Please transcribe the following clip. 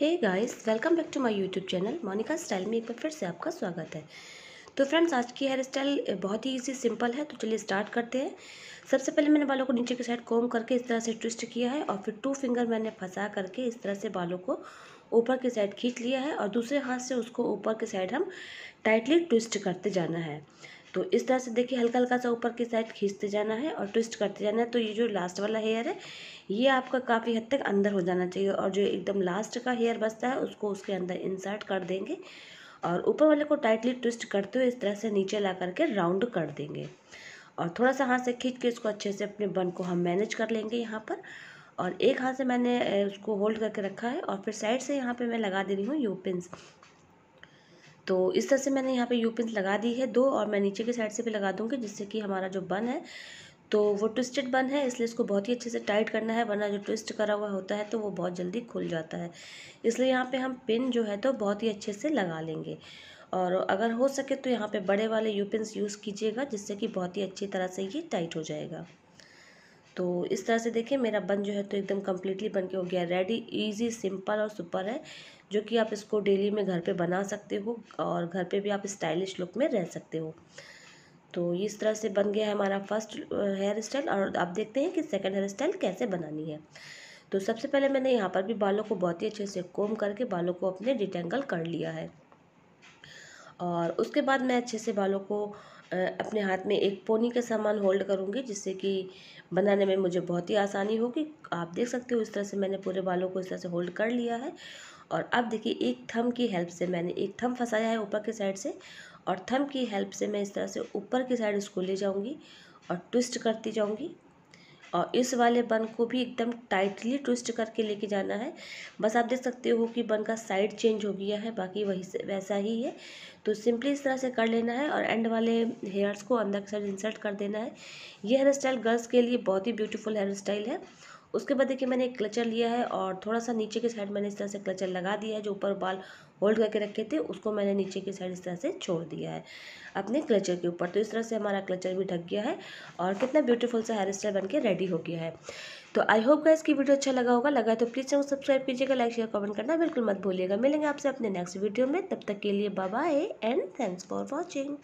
hey guys welcome back to my YouTube channel Monika style में एक बार फिर से आपका स्वागत है तो फ्रेंड्स आज की हेयर स्टाइल बहुत ही इजी सिंपल है तो चलिए स्टार्ट करते हैं सबसे पहले मैंने बालों को नीचे की साइड कोम करके इस तरह से ट्विस्ट किया है और फिर टू फिंगर मैंने फंसा करके इस तरह से बालों को ऊपर की साइड खींच लिया है और दूसरे हाथ से उसको ऊपर की साइड हम टाइटली ट्विस्ट करते जाना है तो इस तरह से देखिए हल्का हल्का सा ऊपर की साइड खींचते जाना है और ट्विस्ट करते जाना है तो ये जो लास्ट वाला हेयर है ये आपका काफ़ी हद तक अंदर हो जाना चाहिए और जो एकदम लास्ट का हेयर बचता है उसको उसके अंदर इंसर्ट कर देंगे और ऊपर वाले को टाइटली ट्विस्ट करते हुए इस तरह से नीचे ला करके राउंड कर देंगे और थोड़ा सा हाथ से खींच के इसको अच्छे से अपने बन को हम मैनेज कर लेंगे यहाँ पर और एक हाथ से मैंने उसको होल्ड करके रखा है और फिर साइड से यहाँ पे मैं लगा दे रही हूँ यू पिंस तो इस तरह से मैंने यहाँ पे यू पिन लगा दी है दो और मैं नीचे के साइड से भी लगा दूँगी जिससे कि हमारा जो बन है तो वो ट्विस्टेड बन है इसलिए इसको बहुत ही अच्छे से टाइट करना है वरना जो ट्विस्ट करा हुआ होता है तो वो बहुत जल्दी खुल जाता है इसलिए यहाँ पे हम पिन जो है तो बहुत ही अच्छे से लगा लेंगे और अगर हो सके तो यहाँ पे बड़े वाले यू पिन यूज़ कीजिएगा जिससे कि बहुत ही अच्छी तरह से ये टाइट हो जाएगा तो इस तरह से देखिए मेरा बन जो है तो एकदम कम्प्लीटली बन के हो गया रेडी ईजी सिंपल और सुपर है जो कि आप इसको डेली में घर पे बना सकते हो और घर पे भी आप स्टाइलिश लुक में रह सकते हो तो इस तरह से बन गया है हमारा फर्स्ट हेयर स्टाइल और आप देखते हैं कि सेकेंड हेयर स्टाइल कैसे बनानी है तो सबसे पहले मैंने यहाँ पर भी बालों को बहुत ही अच्छे से कोम करके बालों को अपने डिटेंगल कर लिया है और उसके बाद मैं अच्छे से बालों को अपने हाथ में एक पोनी के सामान होल्ड करूँगी जिससे कि बनाने में मुझे बहुत ही आसानी होगी आप देख सकते हो इस तरह से मैंने पूरे बालों को इस तरह से होल्ड कर लिया है और अब देखिए एक थम की हेल्प से मैंने एक थम फंसाया है ऊपर की साइड से और थम की हेल्प से मैं इस तरह से ऊपर की साइड उसको ले जाऊँगी और ट्विस्ट करती जाऊँगी और इस वाले बन को भी एकदम टाइटली ट्विस्ट करके लेके जाना है बस आप देख सकते हो कि बन का साइड चेंज हो गया है बाकी वही से वैसा ही है तो सिंपली इस तरह से कर लेना है और एंड वाले हेयर्स को अंदर के साइड इंसर्ट कर देना है ये हेयर स्टाइल गर्ल्स के लिए बहुत ही ब्यूटीफुल हेयर स्टाइल है उसके बाद देखिए मैंने एक क्लचर लिया है और थोड़ा सा नीचे के साइड मैंने इस तरह से क्लचर लगा दिया है जो ऊपर बाल होल्ड करके रखे थे उसको मैंने नीचे की साइड इस तरह से छोड़ दिया है अपने क्लचर के ऊपर तो इस तरह से हमारा क्लचर भी ढक गया है और कितना ब्यूटीफुल सा हेयर स्टाइल बन के रेडी हो गया है तो आई होप गाइस इसकी वीडियो अच्छा लगा होगा लगा तो प्लीज़ चैनल सब्सक्राइब कीजिएगा लाइक शेयर कमेंट करना बिल्कुल मत भूलिएगा मिलेंगे आपसे अपने नेक्स्ट वीडियो में तब तक के लिए bye and thanks for watching